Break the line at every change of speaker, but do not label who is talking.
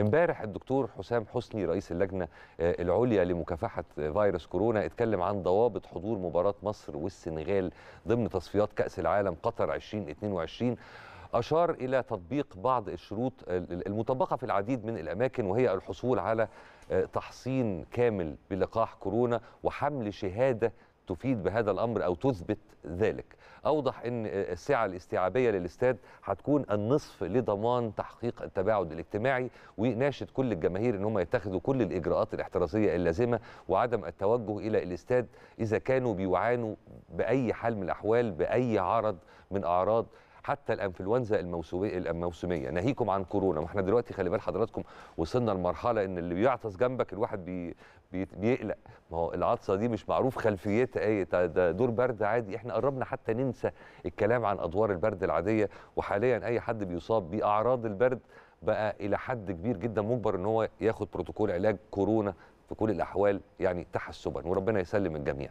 امبارح الدكتور حسام حسني رئيس اللجنه آه، العليا لمكافحه فيروس كورونا اتكلم عن ضوابط حضور مباراه مصر والسنغال ضمن تصفيات كاس العالم قطر 2022 أشار إلى تطبيق بعض الشروط المطبقة في العديد من الأماكن وهي الحصول على آه، تحصين كامل بلقاح كورونا وحمل شهاده تفيد بهذا الامر او تثبت ذلك. اوضح ان آه، السعه الاستيعابيه للاستاد هتكون النصف لضمان تحقيق التباعد الاجتماعي وناشد كل الجماهير ان هم يتخذوا كل الاجراءات الاحترازيه اللازمه وعدم التوجه الى الاستاد اذا كانوا بيعانوا باي حال من الاحوال باي عرض من اعراض حتى الانفلونزا الموسميه الموسميه ناهيكم عن كورونا ما احنا دلوقتي خلي بال حضراتكم وصلنا لمرحله ان اللي بيعطس جنبك الواحد بي بي بيقلق ما هو العطسه دي مش معروف خلفيتها ايه ده دور برد عادي احنا قربنا حتى ننسى الكلام عن ادوار البرد العاديه وحاليا اي حد بيصاب باعراض البرد بقى الى حد كبير جدا مجبر ان هو ياخد بروتوكول علاج كورونا في كل الاحوال يعني تحسبا وربنا يسلم الجميع